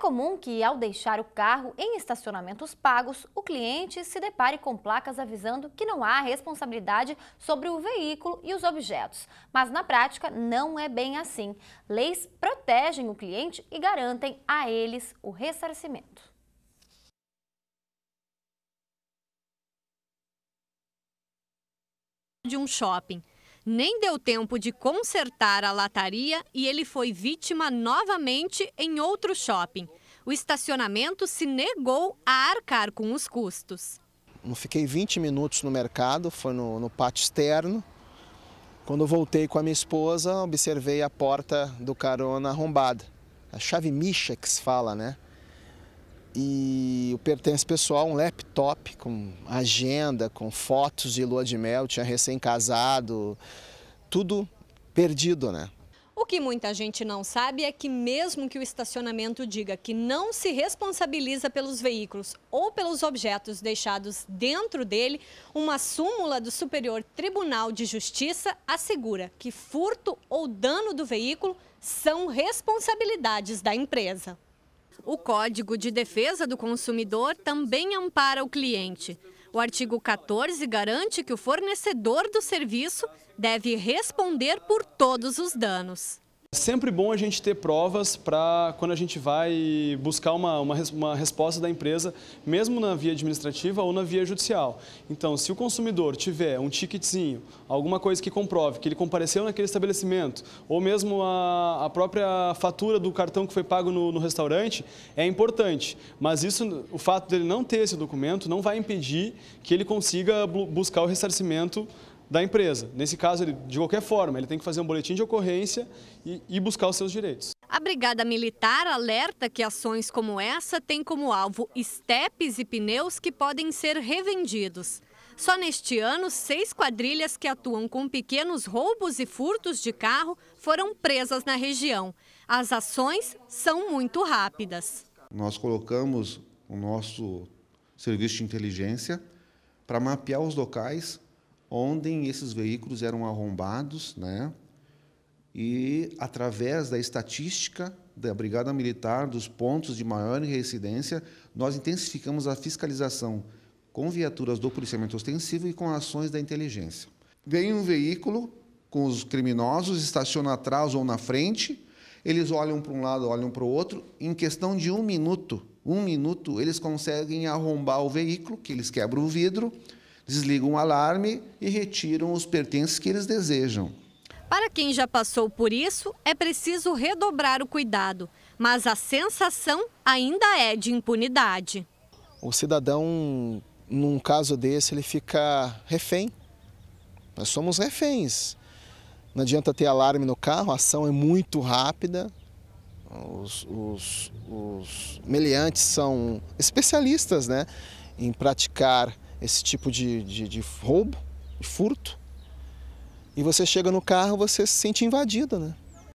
comum que, ao deixar o carro em estacionamentos pagos, o cliente se depare com placas avisando que não há responsabilidade sobre o veículo e os objetos. Mas, na prática, não é bem assim. Leis protegem o cliente e garantem a eles o ressarcimento. De um shopping. Nem deu tempo de consertar a lataria e ele foi vítima novamente em outro shopping. O estacionamento se negou a arcar com os custos. Não fiquei 20 minutos no mercado, foi no, no pátio externo. Quando voltei com a minha esposa, observei a porta do carona arrombada. A chave micha que se fala, né? e o pertence pessoal, um laptop com agenda, com fotos de lua de mel, tinha recém-casado, tudo perdido, né? O que muita gente não sabe é que mesmo que o estacionamento diga que não se responsabiliza pelos veículos ou pelos objetos deixados dentro dele, uma súmula do Superior Tribunal de Justiça assegura que furto ou dano do veículo são responsabilidades da empresa. O Código de Defesa do Consumidor também ampara o cliente. O artigo 14 garante que o fornecedor do serviço deve responder por todos os danos. É sempre bom a gente ter provas para quando a gente vai buscar uma, uma, uma, resposta da empresa, mesmo na via administrativa ou na via judicial. Então, se o consumidor tiver um ticketzinho, alguma coisa que comprove que ele compareceu naquele estabelecimento, ou mesmo a, a própria fatura do cartão que foi pago no, no restaurante, é importante. Mas isso, o fato dele não ter esse documento não vai impedir que ele consiga buscar o ressarcimento da empresa. Nesse caso, ele, de qualquer forma, ele tem que fazer um boletim de ocorrência e, e buscar os seus direitos. A Brigada Militar alerta que ações como essa têm como alvo estepes e pneus que podem ser revendidos. Só neste ano, seis quadrilhas que atuam com pequenos roubos e furtos de carro foram presas na região. As ações são muito rápidas. Nós colocamos o nosso serviço de inteligência para mapear os locais onde esses veículos eram arrombados, né? E através da estatística da Brigada Militar dos pontos de maior reincidência, nós intensificamos a fiscalização com viaturas do policiamento ostensivo e com ações da inteligência. Vem um veículo com os criminosos, estaciona atrás ou na frente, eles olham para um lado, olham para o outro, em questão de um minuto, um minuto, eles conseguem arrombar o veículo, que eles quebram o vidro, desligam o alarme e retiram os pertences que eles desejam. Para quem já passou por isso, é preciso redobrar o cuidado, mas a sensação ainda é de impunidade. O cidadão, num caso desse, ele fica refém. Nós somos reféns. Não adianta ter alarme no carro, a ação é muito rápida. Os, os, os meliantes são especialistas né, em praticar esse tipo de, de, de roubo, de furto, e você chega no carro, você se sente invadido, né?